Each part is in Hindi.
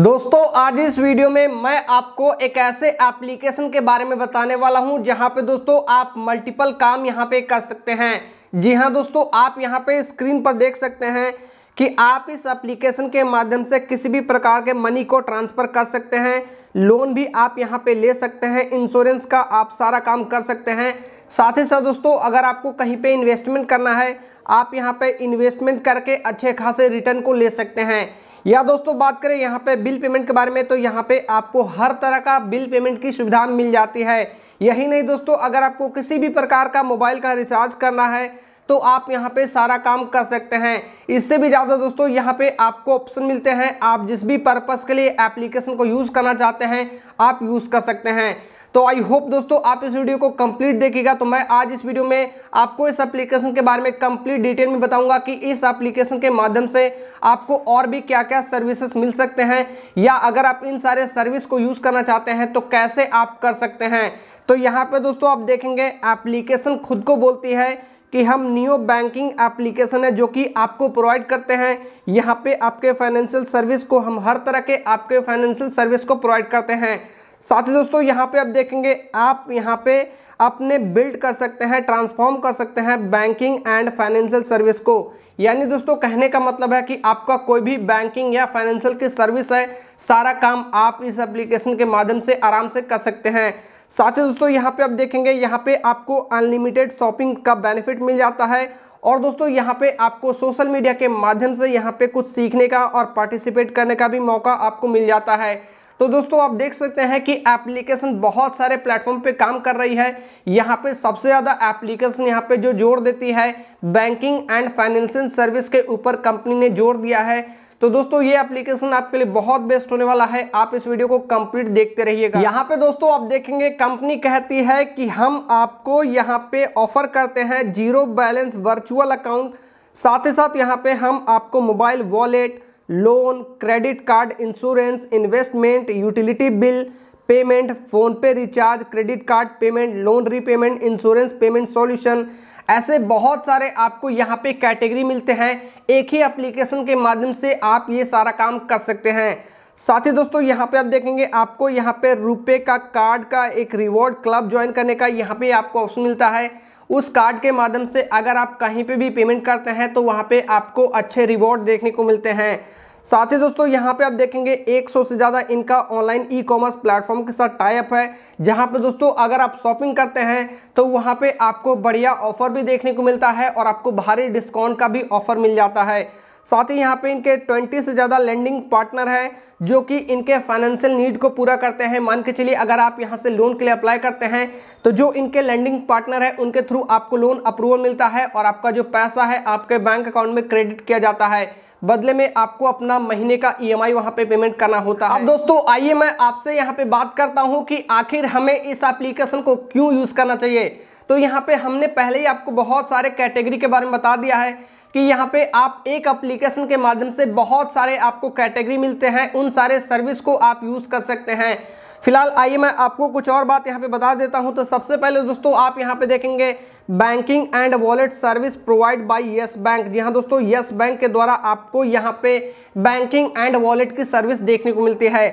दोस्तों आज इस वीडियो में मैं आपको एक ऐसे एप्लीकेशन के बारे में बताने वाला हूं जहां पे दोस्तों आप मल्टीपल काम यहां पे कर सकते हैं जी हां दोस्तों आप यहां पे स्क्रीन पर देख सकते हैं कि आप इस एप्लीकेशन के माध्यम से किसी भी प्रकार के मनी को ट्रांसफ़र कर सकते हैं लोन भी आप यहाँ पे ले सकते हैं इंश्योरेंस का आप सारा काम कर सकते हैं साथ ही साथ दोस्तों अगर आपको कहीं पे इन्वेस्टमेंट करना है आप यहाँ पे इन्वेस्टमेंट करके अच्छे खासे रिटर्न को ले सकते हैं या दोस्तों बात करें यहाँ पे बिल पेमेंट के बारे में तो यहाँ पे आपको हर तरह का बिल पेमेंट की सुविधा मिल जाती है यही नहीं दोस्तों अगर आपको किसी भी प्रकार का मोबाइल का रिचार्ज करना है तो आप यहाँ पे सारा काम कर सकते हैं इससे भी ज़्यादा दोस्तों यहाँ पे आपको ऑप्शन मिलते हैं आप जिस भी पर्पज़ के लिए एप्लीकेशन को यूज़ करना चाहते हैं आप यूज़ कर सकते हैं तो आई होप दोस्तों आप इस वीडियो को कंप्लीट देखिएगा तो मैं आज इस वीडियो में आपको इस एप्लीकेशन के बारे में कंप्लीट डिटेल में बताऊंगा कि इस एप्लीकेशन के माध्यम से आपको और भी क्या क्या सर्विसेज मिल सकते हैं या अगर आप इन सारे सर्विस को यूज़ करना चाहते हैं तो कैसे आप कर सकते हैं तो यहाँ पर दोस्तों आप देखेंगे एप्लीकेशन खुद को बोलती है कि हम न्यू बैंकिंग एप्लीकेशन है जो कि आपको प्रोवाइड करते हैं यहाँ पे आपके फाइनेंशियल सर्विस को हम हर तरह के आपके फाइनेंशियल सर्विस को प्रोवाइड करते हैं साथ ही दोस्तों यहाँ पे आप देखेंगे आप यहाँ पे अपने बिल्ड कर सकते हैं ट्रांसफॉर्म कर सकते हैं बैंकिंग एंड फाइनेंशियल सर्विस को यानी दोस्तों कहने का मतलब है कि आपका कोई भी बैंकिंग या फाइनेंशियल की सर्विस है सारा काम आप इस एप्लीकेशन के माध्यम से आराम से कर सकते हैं साथ ही दोस्तों यहाँ पे आप देखेंगे यहाँ पे आपको अनलिमिटेड शॉपिंग का बेनिफिट मिल जाता है और दोस्तों यहाँ पे आपको सोशल मीडिया के माध्यम से यहाँ पे कुछ सीखने का और पार्टिसिपेट करने का भी मौका आपको मिल जाता है तो दोस्तों आप देख सकते हैं कि एप्लीकेशन बहुत सारे प्लेटफॉर्म पे काम कर रही है यहाँ पे सबसे ज़्यादा एप्लीकेशन यहाँ पे जो जोर देती है बैंकिंग एंड फाइनेंशियल सर्विस के ऊपर कंपनी ने जोर दिया है तो दोस्तों ये एप्लीकेशन आपके लिए बहुत बेस्ट होने वाला है आप इस वीडियो को कंप्लीट देखते रहिएगा यहाँ पे दोस्तों आप देखेंगे कंपनी कहती है कि हम आपको यहाँ पे ऑफर करते हैं जीरो बैलेंस वर्चुअल अकाउंट साथ ही साथ यहाँ पे हम आपको mobile wallet loan credit card insurance investment utility bill payment phone पे recharge credit card payment loan repayment insurance payment solution ऐसे बहुत सारे आपको यहाँ पे कैटेगरी मिलते हैं एक ही एप्लीकेशन के माध्यम से आप ये सारा काम कर सकते हैं साथ ही दोस्तों यहाँ पे आप देखेंगे आपको यहाँ पे रुपए का कार्ड का एक रिवॉर्ड क्लब ज्वाइन करने का यहाँ पे आपको ऑप्शन मिलता है उस कार्ड के माध्यम से अगर आप कहीं पे भी पेमेंट करते हैं तो वहाँ पे आपको अच्छे रिवॉर्ड देखने को मिलते हैं साथ ही दोस्तों यहाँ पे आप देखेंगे 100 से ज़्यादा इनका ऑनलाइन ई कॉमर्स प्लेटफॉर्म के साथ टाइप है जहाँ पे दोस्तों अगर आप शॉपिंग करते हैं तो वहाँ पे आपको बढ़िया ऑफर भी देखने को मिलता है और आपको भारी डिस्काउंट का भी ऑफर मिल जाता है साथ ही यहाँ पे इनके 20 से ज़्यादा लैंडिंग पार्टनर हैं जो कि इनके फाइनेंशियल नीड को पूरा करते हैं मान के चलिए अगर आप यहाँ से लोन के लिए अप्लाई करते हैं तो जो इनके लैंडिंग पार्टनर है उनके थ्रू आपको लोन अप्रूवल मिलता है और आपका जो पैसा है आपके बैंक अकाउंट में क्रेडिट किया जाता है बदले में आपको अपना महीने का ई एम आई वहाँ पे पेमेंट करना होता है अब दोस्तों आइए मैं आपसे यहाँ पे बात करता हूँ कि आखिर हमें इस एप्लीकेशन को क्यों यूज़ करना चाहिए तो यहाँ पे हमने पहले ही आपको बहुत सारे कैटेगरी के बारे में बता दिया है कि यहाँ पे आप एक एप्लीकेशन के माध्यम से बहुत सारे आपको कैटेगरी मिलते हैं उन सारे सर्विस को आप यूज़ कर सकते हैं फिलहाल आइए मैं आपको कुछ और बात यहाँ पे बता देता हूँ तो सबसे पहले दोस्तों आप यहाँ पे देखेंगे banking and wallet service provide by Yes Bank जी हाँ दोस्तों यस बैंक के द्वारा आपको यहाँ पे बैंकिंग एंड वॉलेट की सर्विस देखने को मिलती है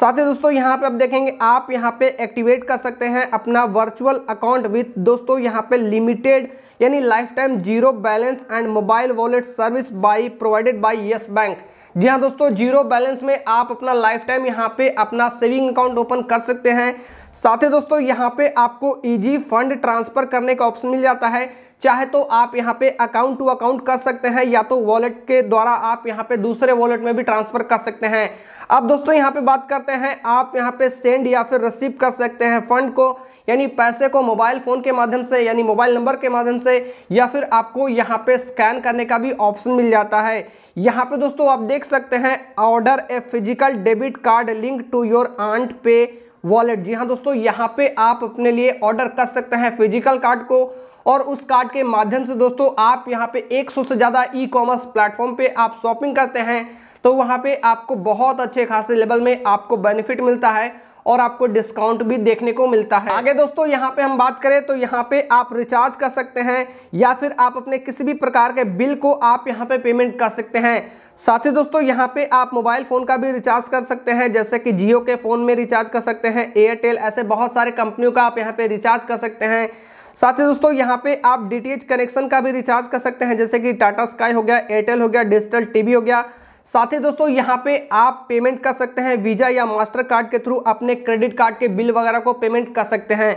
साथ ही दोस्तों यहाँ पे आप देखेंगे आप यहाँ पे एक्टिवेट कर सकते हैं अपना वर्चुअल अकाउंट विथ दोस्तों यहाँ पे लिमिटेड यानी lifetime zero balance and mobile wallet service by provided by Yes Bank जी हाँ दोस्तों जीरो बैलेंस में आप अपना लाइफ टाइम यहाँ पे अपना सेविंग अकाउंट ओपन कर सकते हैं साथ ही दोस्तों यहाँ पे आपको इजी फंड ट्रांसफ़र करने का ऑप्शन मिल जाता है चाहे तो आप यहाँ पे अकाउंट टू अकाउंट कर सकते हैं या तो वॉलेट के द्वारा आप यहाँ पे दूसरे वॉलेट में भी ट्रांसफर कर सकते हैं अब दोस्तों यहाँ पे बात करते हैं आप यहाँ पे सेंड या फिर रिसीव कर सकते हैं फंड को यानी पैसे को मोबाइल फ़ोन के माध्यम से यानी मोबाइल नंबर के माध्यम से या फिर आपको यहाँ पे स्कैन करने का भी ऑप्शन मिल जाता है यहाँ पे दोस्तों आप देख सकते हैं order a physical debit card link to your आंट पे वॉलेट जी हाँ दोस्तों यहाँ पे आप अपने लिए ऑर्डर कर सकते हैं फिजिकल कार्ड को और उस कार्ड के माध्यम से दोस्तों आप यहाँ पे 100 से ज़्यादा ई कॉमर्स प्लेटफॉर्म पे आप शॉपिंग करते हैं तो वहाँ पे आपको बहुत अच्छे खासे लेवल में आपको बेनिफिट मिलता है और आपको डिस्काउंट भी देखने को मिलता है आगे दोस्तों यहाँ पे हम बात करें तो यहाँ पे आप रिचार्ज कर सकते हैं या फिर आप अपने किसी भी प्रकार के बिल को आप यहाँ पे पेमेंट कर सकते हैं साथ ही दोस्तों यहाँ पे आप मोबाइल फ़ोन का भी रिचार्ज कर सकते हैं जैसे कि जियो के फ़ोन में रिचार्ज कर सकते हैं एयरटेल ऐसे बहुत सारे कंपनियों का आप यहाँ पर रिचार्ज कर सकते हैं साथ ही दोस्तों यहाँ पे आप डी कनेक्शन का भी रिचार्ज कर सकते हैं जैसे कि टाटा स्काई हो गया एयरटेल हो गया डिजिटल टीवी हो गया साथ ही दोस्तों यहाँ पे आप पेमेंट कर सकते हैं वीज़ा या मास्टर कार्ड के थ्रू अपने क्रेडिट कार्ड के बिल वगैरह को पेमेंट कर सकते हैं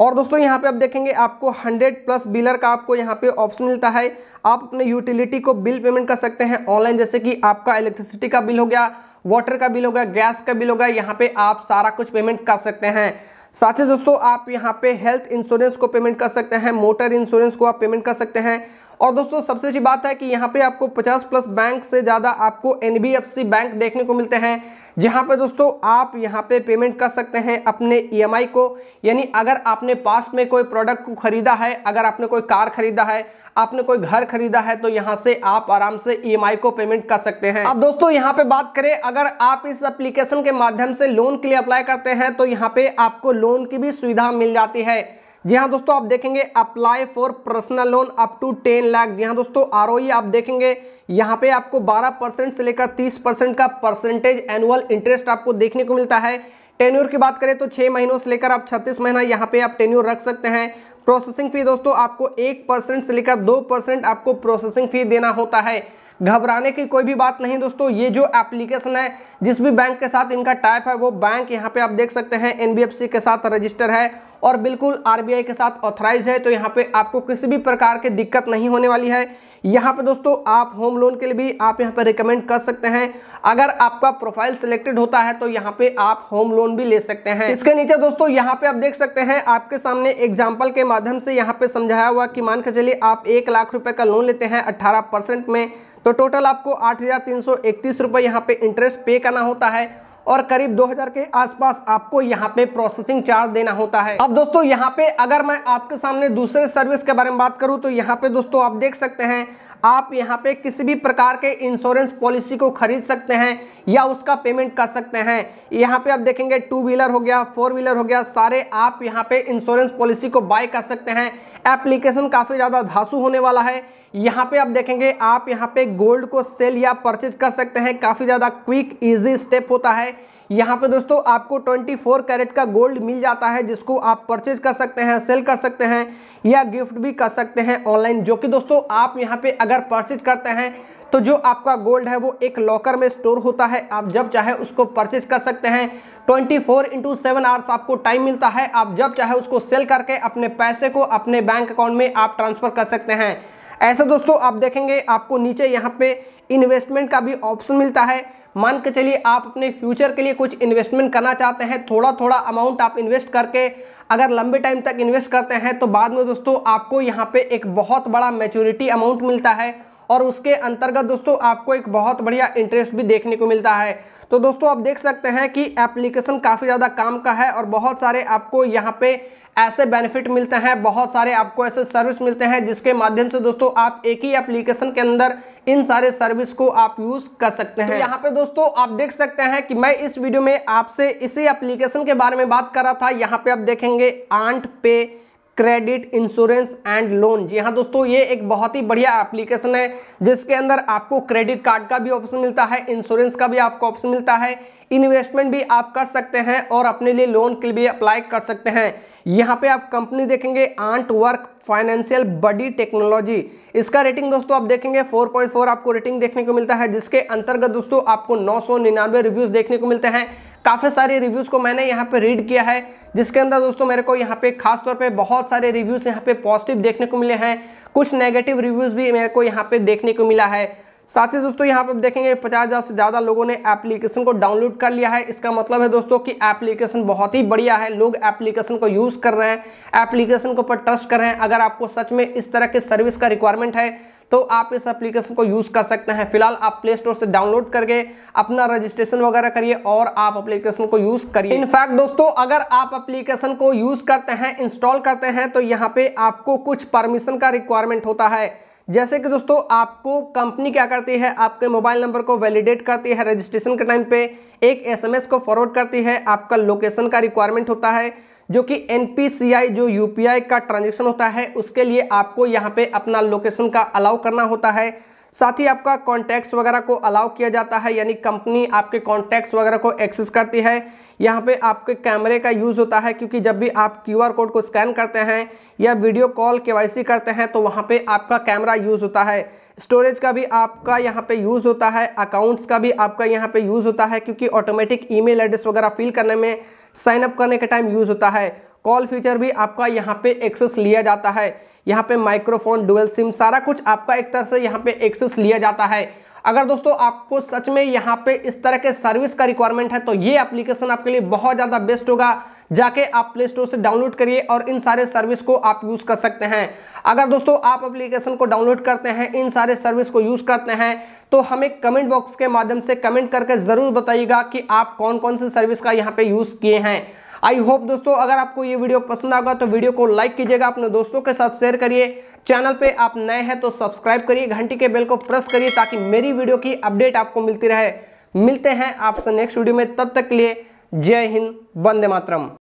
और दोस्तों यहाँ पे आप देखेंगे आपको 100 प्लस बिलर का आपको यहाँ पे ऑप्शन मिलता है आप अपने यूटिलिटी को बिल पेमेंट कर सकते हैं ऑनलाइन जैसे कि आपका इलेक्ट्रिसिटी का बिल हो गया वाटर का बिल हो गया गैस का बिल हो गया यहाँ पे आप सारा कुछ पेमेंट कर सकते हैं साथ ही दोस्तों आप यहाँ पे हेल्थ इंश्योरेंस को पेमेंट कर सकते हैं मोटर इंश्योरेंस को आप पेमेंट कर सकते हैं और दोस्तों सबसे अच्छी बात है कि यहाँ पे आपको 50 प्लस बैंक से ज़्यादा आपको एन बैंक देखने को मिलते हैं जहाँ पे दोस्तों आप यहाँ पे पेमेंट कर सकते हैं अपने ई e को यानी अगर आपने पास्ट में कोई प्रोडक्ट को ख़रीदा है अगर आपने कोई कार ख़रीदा है आपने कोई घर खरीदा है तो यहाँ से आप आराम से ई e को पेमेंट कर सकते हैं अब दोस्तों यहाँ पे बात करें अगर आप इस एप्लीकेशन के माध्यम से लोन के लिए अप्लाई करते हैं तो यहाँ पे आपको लोन की भी सुविधा मिल जाती है जी हाँ दोस्तों आप देखेंगे apply for personal loan up to ten lakh जी हाँ दोस्तों आर e आप देखेंगे यहाँ पे आपको 12 परसेंट से लेकर 30 परसेंट का परसेंटेज एनुअल इंटरेस्ट आपको देखने को मिलता है टेन्यूर की बात करें तो 6 महीनों से लेकर आप 36 महीना यहाँ पे आप टेन्यूर रख सकते हैं प्रोसेसिंग फी दोस्तों आपको एक परसेंट से लेकर दो परसेंट आपको प्रोसेसिंग फी देना होता है घबराने की कोई भी बात नहीं दोस्तों ये जो एप्लीकेशन है जिस भी बैंक के साथ इनका टाइप है वो बैंक यहाँ पे आप देख सकते हैं एनबीएफसी के साथ रजिस्टर है और बिल्कुल आरबीआई के साथ ऑथराइज है तो यहाँ पे आपको किसी भी प्रकार की दिक्कत नहीं होने वाली है यहाँ पे दोस्तों आप होम लोन के लिए भी आप यहाँ पे रिकमेंड कर सकते हैं अगर आपका प्रोफाइल सिलेक्टेड होता है तो यहाँ पे आप होम लोन भी ले सकते हैं इसके नीचे दोस्तों यहाँ पे आप देख सकते हैं आपके सामने एग्जाम्पल के माध्यम से यहाँ पे समझाया हुआ कि मान के चलिए आप एक लाख रुपए का लोन लेते हैं अट्ठारह में तो टोटल आपको आठ हज़ार तीन सौ इकतीस रुपये यहाँ पर इंटरेस्ट पे करना होता है और करीब 2000 के आसपास आपको यहाँ पे प्रोसेसिंग चार्ज देना होता है अब दोस्तों यहाँ पे अगर मैं आपके सामने दूसरे सर्विस के बारे में बात करूँ तो यहाँ पे दोस्तों आप देख सकते हैं आप यहाँ पे किसी भी प्रकार के इंश्योरेंस पॉलिसी को खरीद सकते हैं या उसका पेमेंट कर सकते हैं यहाँ पे आप देखेंगे टू व्हीलर हो गया फोर व्हीलर हो गया सारे आप यहाँ पे इंश्योरेंस पॉलिसी को बाय कर सकते हैं एप्लीकेशन काफ़ी ज़्यादा धासु होने वाला है यहाँ पे आप देखेंगे आप यहाँ पे गोल्ड को सेल या परचेज कर सकते हैं काफ़ी ज़्यादा क्विक इजी स्टेप होता है यहाँ पे दोस्तों आपको 24 कैरेट का गोल्ड मिल जाता है जिसको आप परचेज कर सकते हैं सेल कर सकते हैं या गिफ्ट भी कर सकते हैं ऑनलाइन जो कि दोस्तों आप यहाँ पे अगर परचेज करते हैं तो जो आपका गोल्ड है वो एक लॉकर में स्टोर होता है आप जब चाहे उसको परचेज कर सकते हैं 24 फोर इंटू सेवन आवर्स आपको टाइम मिलता है आप जब चाहे उसको सेल करके अपने पैसे को अपने बैंक अकाउंट में आप ट्रांसफ़र कर सकते हैं ऐसा दोस्तों आप देखेंगे आपको नीचे यहाँ पे इन्वेस्टमेंट का भी ऑप्शन मिलता है मान के चलिए आप अपने फ्यूचर के लिए कुछ इन्वेस्टमेंट करना चाहते हैं थोड़ा थोड़ा अमाउंट आप इन्वेस्ट करके अगर लंबे टाइम तक इन्वेस्ट करते हैं तो बाद में दोस्तों आपको यहाँ पे एक बहुत बड़ा मेच्योरिटी अमाउंट मिलता है और उसके अंतर्गत दोस्तों आपको एक बहुत बढ़िया इंटरेस्ट भी देखने को मिलता है तो दोस्तों आप देख सकते हैं कि एप्लीकेशन काफ़ी ज़्यादा काम का है और बहुत सारे आपको यहाँ पे ऐसे बेनिफिट मिलते हैं बहुत सारे आपको ऐसे सर्विस मिलते हैं जिसके माध्यम से दोस्तों आप एक ही एप्लीकेशन के अंदर इन सारे सर्विस को आप यूज कर सकते हैं तो यहाँ पे दोस्तों आप देख सकते हैं कि मैं इस वीडियो में आपसे इसी एप्लीकेशन के बारे में बात कर रहा था यहाँ पे आप देखेंगे Ant Pay credit insurance and loan जी हाँ दोस्तों ये एक बहुत ही बढ़िया एप्लीकेशन है जिसके अंदर आपको क्रेडिट कार्ड का भी ऑप्शन मिलता है इंश्योरेंस का भी आपको ऑप्शन मिलता है इन्वेस्टमेंट भी आप कर सकते हैं और अपने लिए लोन के लिए अप्लाई कर सकते हैं यहाँ पे आप कंपनी देखेंगे Ant Work financial buddy technology इसका रेटिंग दोस्तों आप देखेंगे 4.4 आपको रेटिंग देखने को मिलता है जिसके अंतर्गत दोस्तों आपको नौ रिव्यूज देखने को मिलते हैं काफ़ी सारे रिव्यूज़ को मैंने यहाँ पे रीड किया है जिसके अंदर दोस्तों मेरे को यहाँ पे खास तौर पे बहुत सारे रिव्यूज़ यहाँ पे पॉजिटिव देखने को मिले हैं कुछ नेगेटिव रिव्यूज़ भी मेरे को यहाँ पे देखने को मिला है साथ ही दोस्तों यहाँ पर देखेंगे पचास हज़ार से ज़्यादा लोगों ने एप्लीकेशन को डाउनलोड कर लिया है इसका मतलब है दोस्तों कि एप्लीकेशन बहुत ही बढ़िया है लोग एप्लीकेशन को यूज़ कर रहे हैं एप्लीकेशन के ऊपर ट्रस्ट कर रहे हैं अगर आपको सच में इस तरह की सर्विस का रिक्वायरमेंट है तो आप इस एप्लीकेशन को यूज़ कर सकते हैं फिलहाल आप प्ले स्टोर से डाउनलोड करके अपना रजिस्ट्रेशन वगैरह करिए और आप एप्लीकेशन को यूज़ करिए इनफैक्ट दोस्तों अगर आप एप्लीकेशन को यूज़ करते हैं इंस्टॉल करते हैं तो यहाँ पे आपको कुछ परमिशन का रिक्वायरमेंट होता है जैसे कि दोस्तों आपको कंपनी क्या करती है आपके मोबाइल नंबर को वैलिडेट करती है रजिस्ट्रेशन के टाइम पे एक एसएमएस को फॉरवर्ड करती है आपका लोकेशन का रिक्वायरमेंट होता है जो कि एन जो यू का ट्रांजेक्शन होता है उसके लिए आपको यहाँ पर अपना लोकेशन का अलाउ करना होता है साथ ही आपका कॉन्टैक्ट्स वगैरह को अलाउ किया जाता है यानी कंपनी आपके कॉन्टैक्ट्स वगैरह को एक्सेस करती है यहाँ पे आपके कैमरे का यूज़ होता है क्योंकि जब भी आप क्यूआर कोड को स्कैन करते हैं या वीडियो कॉल केवाईसी करते हैं तो वहाँ पे आपका कैमरा यूज़ होता है स्टोरेज का भी आपका यहाँ पे यूज़ होता है अकाउंट्स का भी आपका यहाँ पर यूज़ होता है क्योंकि ऑटोमेटिक ई एड्रेस वगैरह फिल करने में साइन अप करने के टाइम यूज़ होता है कॉल फीचर भी आपका यहाँ पे एक्सेस लिया जाता है यहाँ पे माइक्रोफोन डुअल सिम सारा कुछ आपका एक तरह से यहाँ पे एक्सेस लिया जाता है अगर दोस्तों आपको सच में यहाँ पे इस तरह के सर्विस का रिक्वायरमेंट है तो ये एप्लीकेशन आपके लिए बहुत ज़्यादा बेस्ट होगा जाके आप प्ले स्टोर से डाउनलोड करिए और इन सारे सर्विस को आप यूज़ कर सकते हैं अगर दोस्तों आप एप्लीकेशन को डाउनलोड करते हैं इन सारे सर्विस को यूज़ करते हैं तो हमें कमेंट बॉक्स के माध्यम से कमेंट करके ज़रूर बताइएगा कि आप कौन कौन से सर्विस का यहाँ पे यूज़ किए हैं आई होप दोस्तों अगर आपको ये वीडियो पसंद आगा तो वीडियो को लाइक कीजिएगा अपने दोस्तों के साथ शेयर करिए चैनल पे आप नए हैं तो सब्सक्राइब करिए घंटी के बेल को प्रेस करिए ताकि मेरी वीडियो की अपडेट आपको मिलती रहे मिलते हैं आपसे नेक्स्ट वीडियो में तब तक के लिए जय हिंद वंदे मातरम